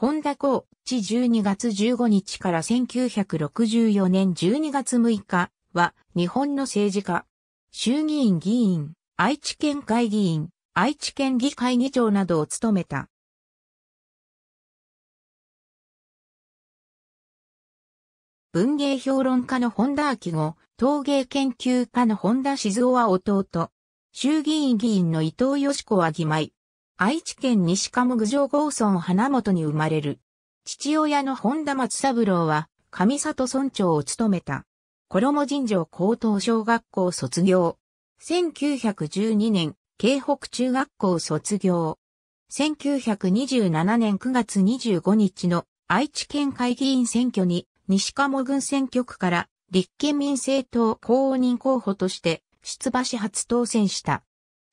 本田コー12月15日から1964年12月6日は日本の政治家、衆議院議員、愛知県会議員、愛知県議会議長などを務めた。文芸評論家の本田明吾、陶芸研究家の本田静夫は弟。衆議院議員の伊藤義子は義妹。愛知県西鴨郡上郷村花本に生まれる。父親の本田松三郎は、上里村長を務めた。衣神城高等小学校卒業。1912年、京北中学校卒業。1927年9月25日の愛知県会議員選挙に西鴨郡選挙区から立憲民政党公認候補として出馬し初当選した。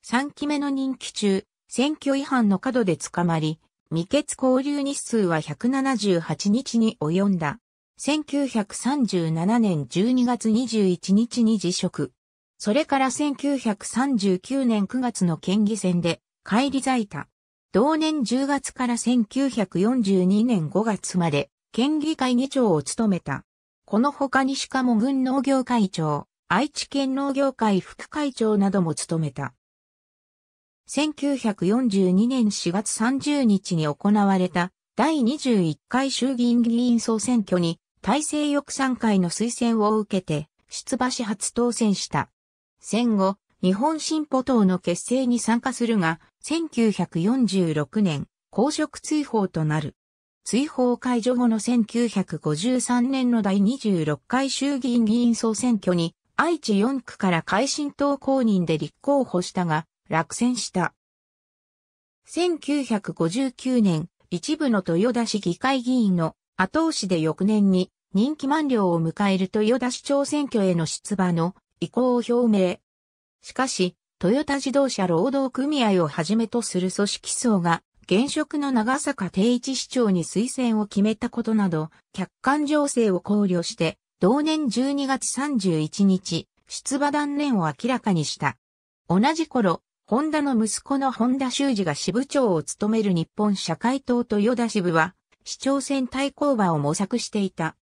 3期目の任期中、選挙違反の角で捕まり、未決交流日数は178日に及んだ。1937年12月21日に辞職。それから1939年9月の県議選で、帰り咲いた。同年10月から1942年5月まで、県議会議長を務めた。この他にしかも軍農業会長、愛知県農業会副会長なども務めた。1942年4月30日に行われた第21回衆議院議員総選挙に大政翼3回の推薦を受けて出馬し初当選した。戦後、日本進歩党の結成に参加するが、1946年、公職追放となる。追放解除後の1953年の第26回衆議院議員総選挙に、愛知4区から改新党公認で立候補したが、落選した。1959年、一部の豊田市議会議員の後押しで翌年に任期満了を迎える豊田市長選挙への出馬の意向を表明。しかし、豊田自動車労働組合をはじめとする組織層が現職の長坂定一市長に推薦を決めたことなど、客観情勢を考慮して、同年12月31日、出馬断念を明らかにした。同じ頃、ホンダの息子の本田修二が支部長を務める日本社会党豊田支部は、市長選対抗馬を模索していた。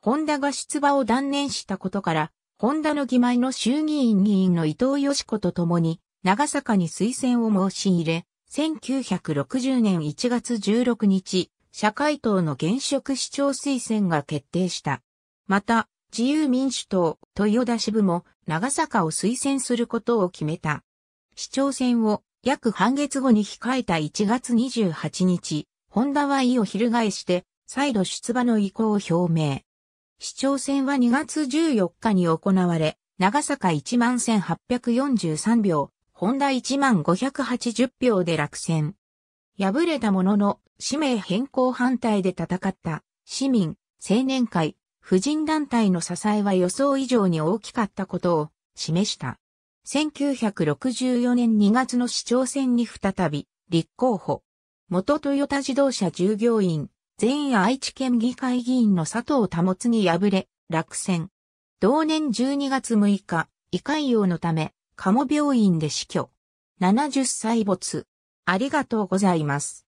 ホンダが出馬を断念したことから、ホンダの義前の衆議院議員の伊藤義子と共に、長坂に推薦を申し入れ、1960年1月16日、社会党の現職市長推薦が決定した。また、自由民主党、豊田支部も長坂を推薦することを決めた。市長選を約半月後に控えた1月28日、ホンダは意を翻して、再度出馬の意向を表明。市長選は2月14日に行われ、長坂11,843票、ホンダ1580票で落選。敗れたものの、氏名変更反対で戦った、市民、青年会、婦人団体の支えは予想以上に大きかったことを示した。1964年2月の市長選に再び立候補。元トヨタ自動車従業員、前愛知県議会議員の佐藤保に敗れ、落選。同年12月6日、胃潰瘍のため、鴨病院で死去。70歳没。ありがとうございます。